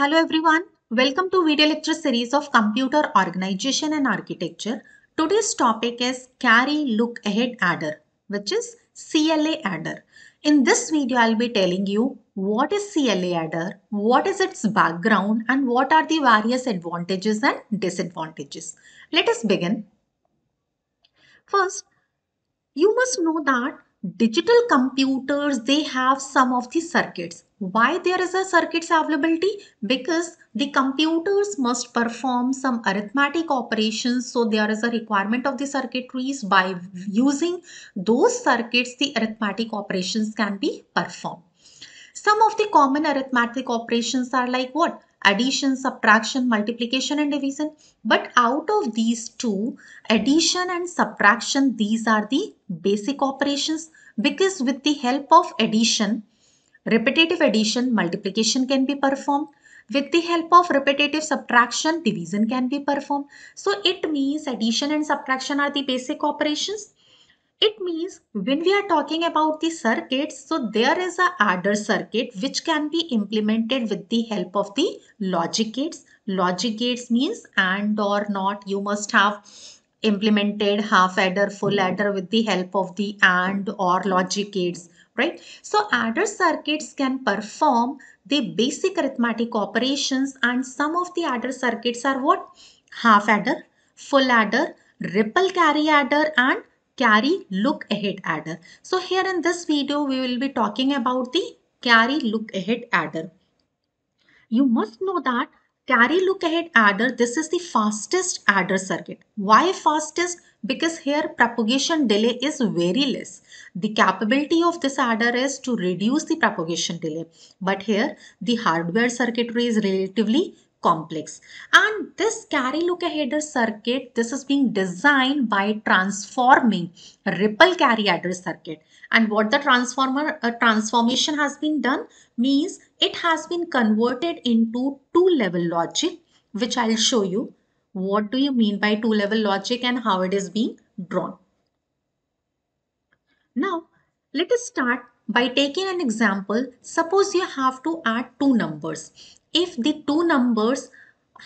Hello everyone. Welcome to video lecture series of Computer Organization and Architecture. Today's topic is Carry Look Ahead Adder which is CLA adder. In this video I'll be telling you what is CLA adder, what is its background and what are the various advantages and disadvantages. Let us begin. First, you must know that digital computers they have some of the circuits why there is a circuits availability because the computers must perform some arithmetic operations so there is a requirement of the circuitries by using those circuits the arithmetic operations can be performed some of the common arithmetic operations are like what addition, subtraction, multiplication and division. But out of these two, addition and subtraction, these are the basic operations because with the help of addition, repetitive addition, multiplication can be performed. With the help of repetitive subtraction, division can be performed. So it means addition and subtraction are the basic operations it means when we are talking about the circuits, so there is a adder circuit which can be implemented with the help of the logic gates. Logic gates means and or not. You must have implemented half adder, full hmm. adder with the help of the and or logic gates, right? So adder circuits can perform the basic arithmetic operations and some of the adder circuits are what? Half adder, full adder, ripple carry adder and carry look ahead adder. So here in this video we will be talking about the carry look ahead adder. You must know that carry look ahead adder this is the fastest adder circuit. Why fastest? Because here propagation delay is very less. The capability of this adder is to reduce the propagation delay. But here the hardware circuitry is relatively complex and this carry look-ahead circuit this is being designed by transforming ripple carry address circuit and what the transformer uh, transformation has been done means it has been converted into two level logic which I'll show you what do you mean by two level logic and how it is being drawn. Now let us start by taking an example suppose you have to add two numbers if the two numbers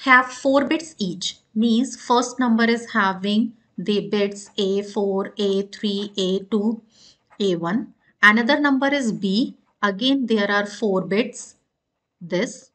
have four bits each means first number is having the bits a4 a3 a2 a1 another number is b again there are four bits this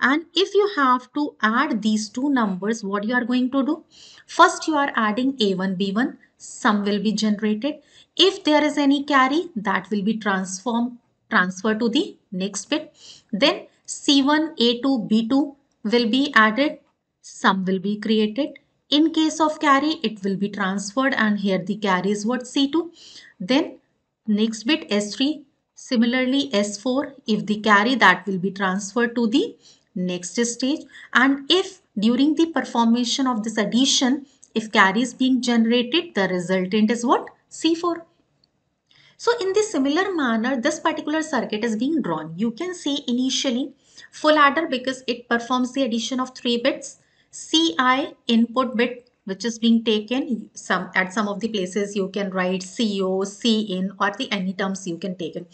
and if you have to add these two numbers what you are going to do first you are adding a1 b1 sum will be generated if there is any carry that will be transformed transfer to the next bit then C1, A2, B2 will be added, sum will be created. In case of carry, it will be transferred and here the carry is what C2. Then next bit S3, similarly S4, if the carry that will be transferred to the next stage and if during the performation of this addition, if carry is being generated, the resultant is what? C4. So in this similar manner, this particular circuit is being drawn. You can see initially full adder because it performs the addition of three bits. CI input bit which is being taken some at some of the places you can write CO, CIN or the any terms you can take it.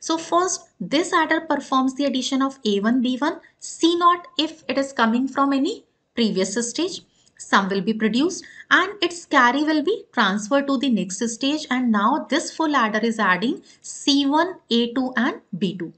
So first this adder performs the addition of A1, B1, C0 if it is coming from any previous stage some will be produced and its carry will be transferred to the next stage and now this full adder is adding C1, A2 and B2.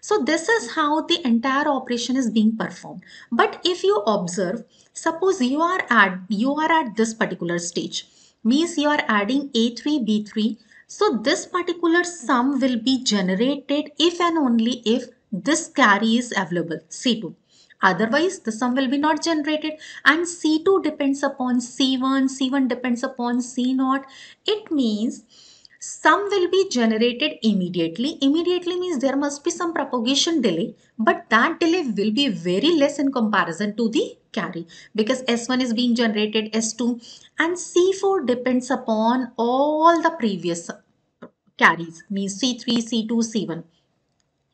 So this is how the entire operation is being performed. But if you observe, suppose you are at, you are at this particular stage, means you are adding A3, B3. So this particular sum will be generated if and only if this carry is available, C2. Otherwise, the sum will be not generated and C2 depends upon C1, C1 depends upon C0. It means sum will be generated immediately. Immediately means there must be some propagation delay, but that delay will be very less in comparison to the carry because S1 is being generated, S2 and C4 depends upon all the previous carries means C3, C2, C1.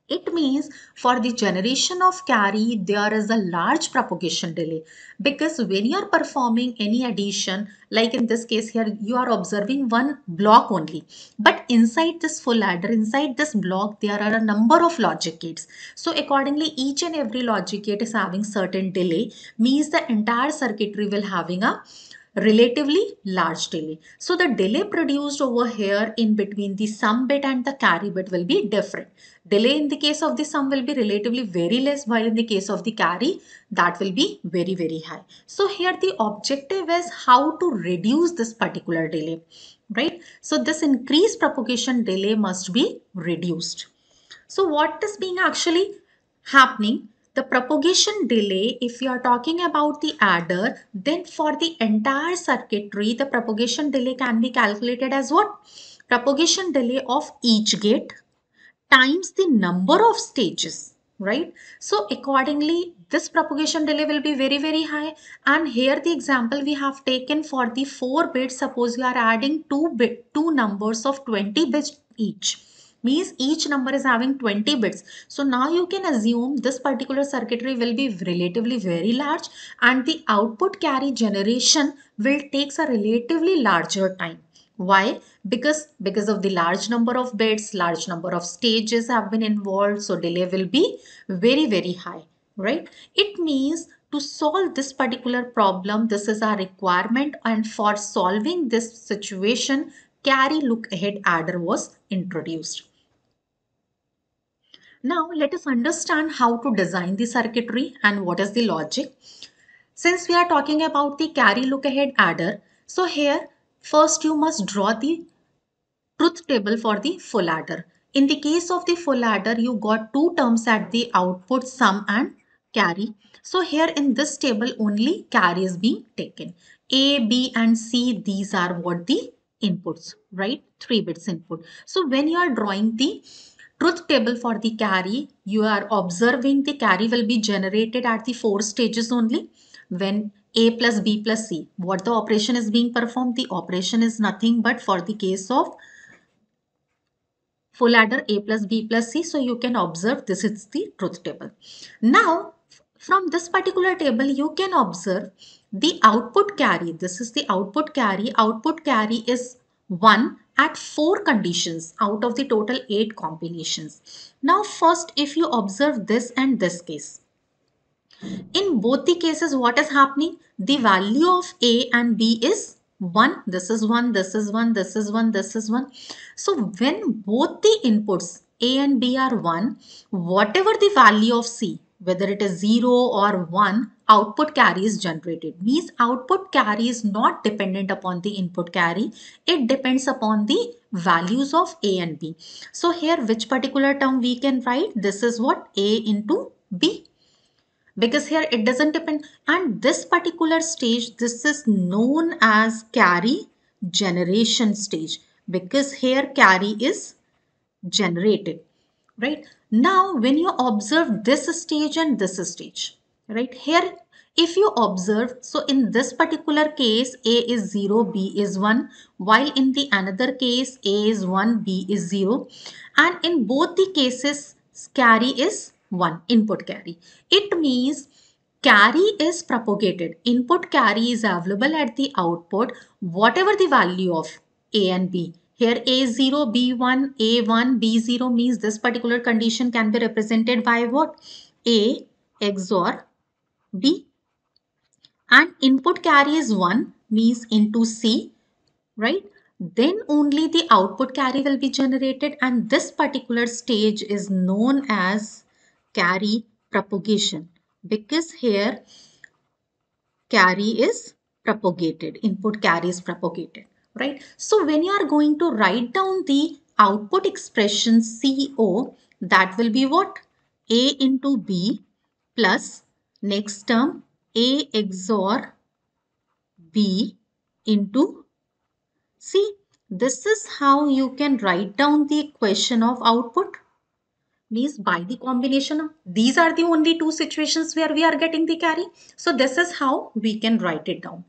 It means for the generation of carry, there is a large propagation delay because when you are performing any addition, like in this case here, you are observing one block only. But inside this full adder, inside this block, there are a number of logic gates. So accordingly, each and every logic gate is having certain delay means the entire circuitry will having a relatively large delay. So the delay produced over here in between the sum bit and the carry bit will be different. Delay in the case of the sum will be relatively very less while in the case of the carry that will be very very high. So here the objective is how to reduce this particular delay right. So this increased propagation delay must be reduced. So what is being actually happening the propagation delay if you are talking about the adder then for the entire circuitry the propagation delay can be calculated as what propagation delay of each gate times the number of stages right so accordingly this propagation delay will be very very high and here the example we have taken for the four bits suppose you are adding two bit two numbers of 20 bits each means each number is having 20 bits. So now you can assume this particular circuitry will be relatively very large and the output carry generation will takes a relatively larger time. Why? Because, because of the large number of bits, large number of stages have been involved. So delay will be very, very high, right? It means to solve this particular problem, this is our requirement and for solving this situation, carry look ahead adder was introduced. Now let us understand how to design the circuitry and what is the logic. Since we are talking about the carry look ahead adder, so here first you must draw the truth table for the full adder. In the case of the full adder, you got two terms at the output sum and carry. So here in this table only carry is being taken. A, B and C these are what the inputs, right? Three bits input. So when you are drawing the truth table for the carry, you are observing the carry will be generated at the four stages only when A plus B plus C. What the operation is being performed? The operation is nothing but for the case of full adder A plus B plus C. So you can observe this is the truth table. Now from this particular table you can observe the output carry, this is the output carry. Output carry is 1 at 4 conditions out of the total 8 combinations. Now first if you observe this and this case. In both the cases what is happening? The value of A and B is 1 this is 1 this is 1 this is 1 this is 1 so when both the inputs a and b are 1 whatever the value of c whether it is 0 or 1 output carry is generated means output carry is not dependent upon the input carry it depends upon the values of a and b so here which particular term we can write this is what a into b because here it doesn't depend and this particular stage this is known as carry generation stage because here carry is generated right now when you observe this stage and this stage right here if you observe so in this particular case a is 0 b is 1 while in the another case a is 1 b is 0 and in both the cases carry is 1 input carry it means carry is propagated input carry is available at the output whatever the value of a and b here A0, B1, A1, B0 means this particular condition can be represented by what? A XOR B. And input carry is 1 means into C, right? Then only the output carry will be generated and this particular stage is known as carry propagation because here carry is propagated, input carry is propagated right? So when you are going to write down the output expression CO, that will be what? A into B plus next term A XOR B into C. This is how you can write down the equation of output means by the combination of these are the only two situations where we are getting the carry so this is how we can write it down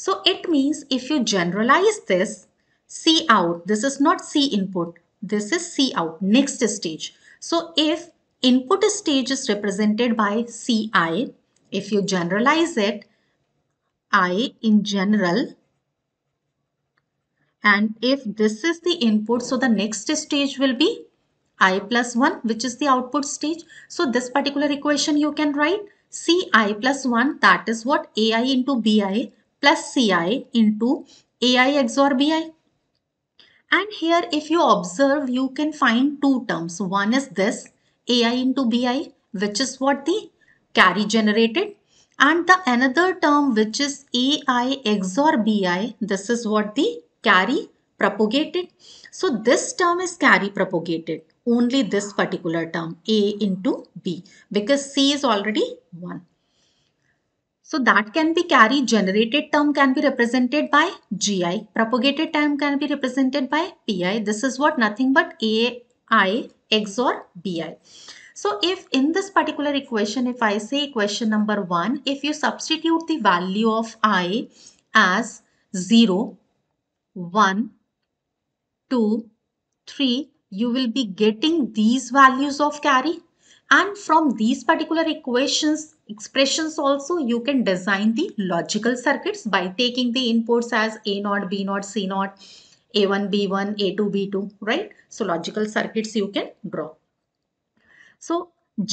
so it means if you generalize this, C out, this is not C input, this is C out, next stage. So if input stage is represented by CI, if you generalize it, I in general, and if this is the input, so the next stage will be I plus 1, which is the output stage. So this particular equation you can write Ci plus 1, that is what Ai into Bi plus Ci into Ai XOR Bi. And here if you observe, you can find two terms. One is this Ai into Bi, which is what the carry generated. And the another term, which is Ai XOR Bi, this is what the carry propagated. So this term is carry propagated, only this particular term A into B because C is already 1. So that can be carry generated term can be represented by GI. Propagated term can be represented by PI. This is what nothing but AI, XOR or BI. So if in this particular equation, if I say equation number 1, if you substitute the value of I as 0, 1, 2, 3, you will be getting these values of carry. And from these particular equations, expressions also you can design the logical circuits by taking the inputs as a naught b naught c naught a1 b1 a2 b2 right so logical circuits you can draw so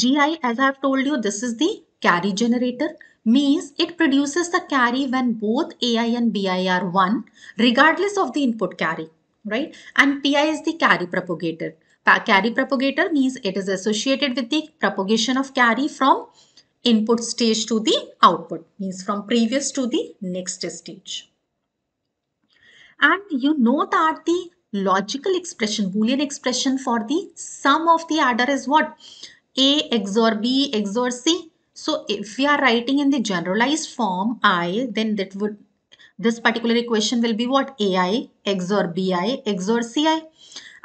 gi as i have told you this is the carry generator means it produces the carry when both ai and bi are 1 regardless of the input carry right and pi is the carry propagator carry propagator means it is associated with the propagation of carry from input stage to the output means from previous to the next stage. And you know that the logical expression, Boolean expression for the sum of the adder is what? A XOR B XOR C. So if we are writing in the generalized form I, then that would this particular equation will be what? AI XOR BI XOR CI.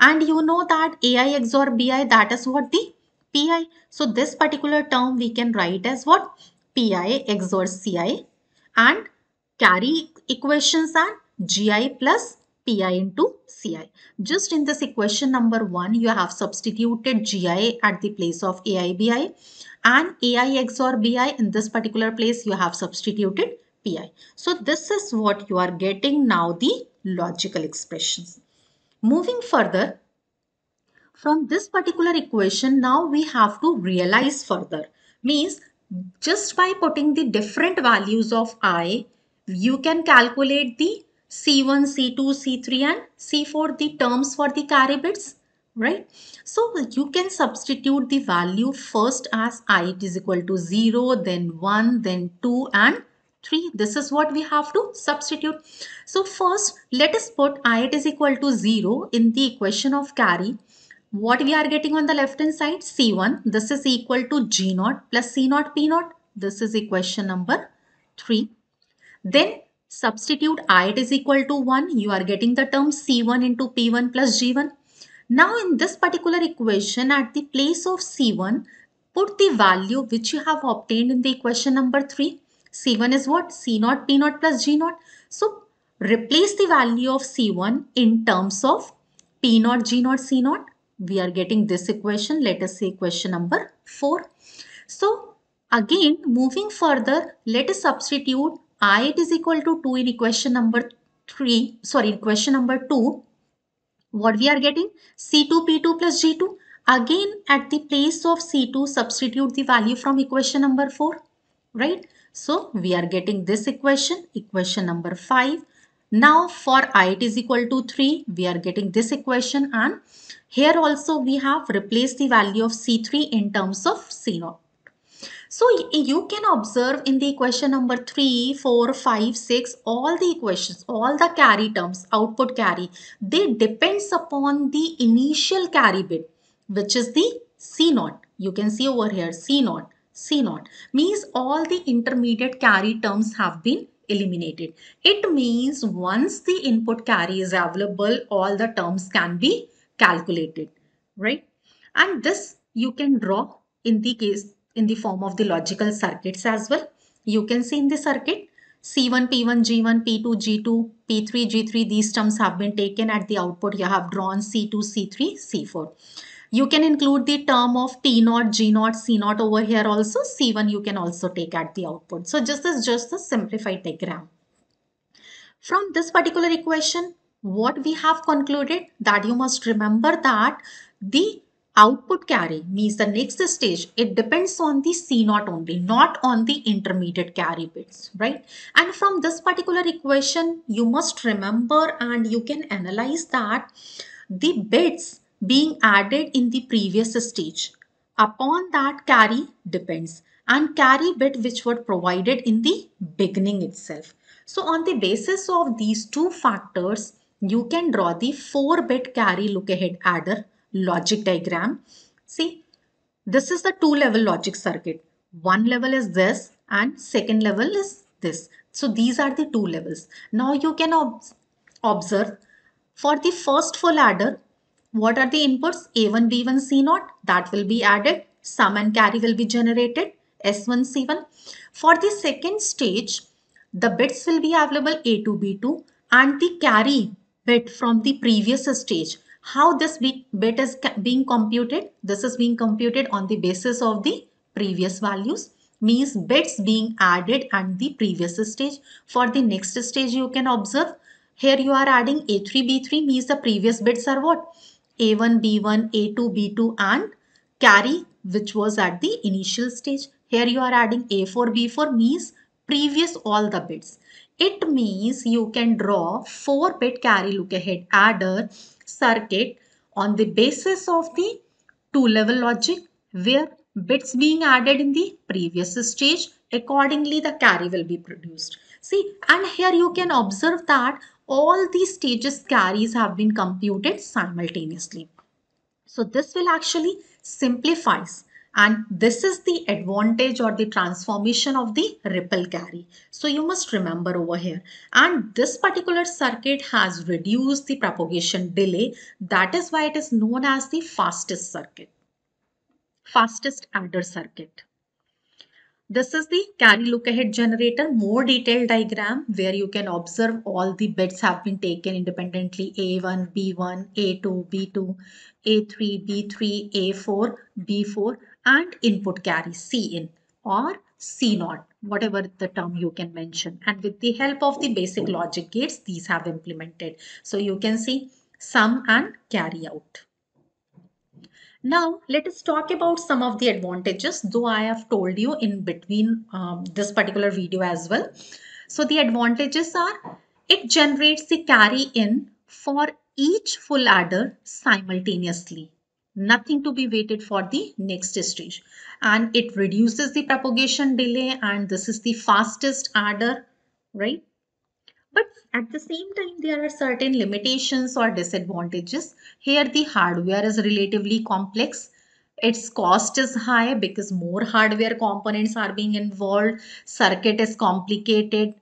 And you know that AI XOR BI that is what the pi. So this particular term we can write as what? pi XOR ci and carry equations are gi plus pi into ci. Just in this equation number 1 you have substituted gi at the place of aibi and ai XOR bi in this particular place you have substituted pi. So this is what you are getting now the logical expressions. Moving further, from this particular equation now we have to realize further means just by putting the different values of i you can calculate the c1 c2 c3 and c4 the terms for the carry bits right so you can substitute the value first as i it is equal to 0 then 1 then 2 and 3 this is what we have to substitute so first let us put i it is equal to 0 in the equation of carry what we are getting on the left hand side C1 this is equal to G0 plus C0 P0 this is equation number 3 then substitute I it is equal to 1 you are getting the term C1 into P1 plus G1 now in this particular equation at the place of C1 put the value which you have obtained in the equation number 3 C1 is what C0 P0 plus G0 so replace the value of C1 in terms of P0 G0 C0 we are getting this equation. Let us see question number 4. So again moving further let us substitute i it is equal to 2 in equation number 3 sorry in question number 2 what we are getting c2 p2 plus g2 again at the place of c2 substitute the value from equation number 4 right so we are getting this equation equation number 5 now for i is equal to 3, we are getting this equation and here also we have replaced the value of C3 in terms of C0. So you can observe in the equation number 3, 4, 5, 6, all the equations, all the carry terms, output carry, they depends upon the initial carry bit, which is the C0. You can see over here, C0, C0 means all the intermediate carry terms have been eliminated. It means once the input carry is available, all the terms can be calculated, right? And this you can draw in the case in the form of the logical circuits as well. You can see in the circuit C1, P1, G1, P2, G2, P3, G3, these terms have been taken at the output. You have drawn C2, C3, C4. You can include the term of T naught, G naught, C naught over here also. C1 you can also take at the output. So this is just the simplified diagram. From this particular equation, what we have concluded that you must remember that the output carry means the next stage it depends on the c naught only not on the intermediate carry bits right and from this particular equation you must remember and you can analyze that the bits being added in the previous stage. Upon that carry depends and carry bit which were provided in the beginning itself. So on the basis of these two factors, you can draw the 4-bit carry look-ahead adder logic diagram. See, this is the two-level logic circuit. One level is this and second level is this. So these are the two levels. Now you can ob observe for the first full adder, what are the inputs? A1, B1, C0 that will be added. Sum and carry will be generated. S1, C1. For the second stage, the bits will be available A2, B2 and the carry bit from the previous stage. How this bit is being computed? This is being computed on the basis of the previous values means bits being added at the previous stage. For the next stage you can observe here you are adding A3, B3 means the previous bits are what? A1, B1, A2, B2 and carry which was at the initial stage. Here you are adding A4, B4 means previous all the bits. It means you can draw 4 bit carry look ahead adder circuit on the basis of the two level logic where bits being added in the previous stage accordingly the carry will be produced. See and here you can observe that all these stages carries have been computed simultaneously. So this will actually simplifies and this is the advantage or the transformation of the ripple carry. So you must remember over here and this particular circuit has reduced the propagation delay. That is why it is known as the fastest circuit, fastest adder circuit. This is the carry look ahead generator more detailed diagram where you can observe all the bits have been taken independently A1, B1, A2, B2, A3, B3, A4, B4 and input carry Cin or C0 whatever the term you can mention and with the help of the basic logic gates these have implemented. So you can see sum and carry out. Now, let us talk about some of the advantages, though I have told you in between um, this particular video as well. So the advantages are it generates the carry in for each full adder simultaneously. Nothing to be waited for the next stage. And it reduces the propagation delay and this is the fastest adder, right? But at the same time, there are certain limitations or disadvantages. Here, the hardware is relatively complex. Its cost is high because more hardware components are being involved. Circuit is complicated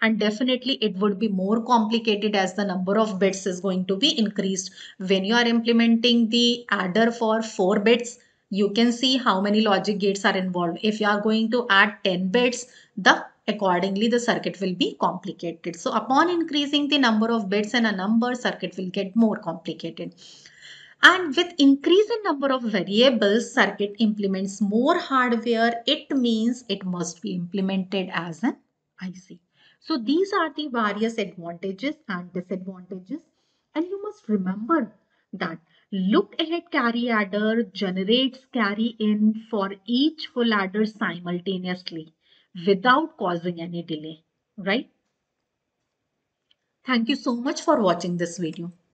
and definitely it would be more complicated as the number of bits is going to be increased when you are implementing the adder for 4 bits you can see how many logic gates are involved if you are going to add 10 bits the Accordingly, the circuit will be complicated. So upon increasing the number of bits and a number, circuit will get more complicated. And with increase in number of variables, circuit implements more hardware. It means it must be implemented as an IC. So these are the various advantages and disadvantages. And you must remember that look ahead carry adder generates carry in for each full adder simultaneously without causing any delay, right? Thank you so much for watching this video.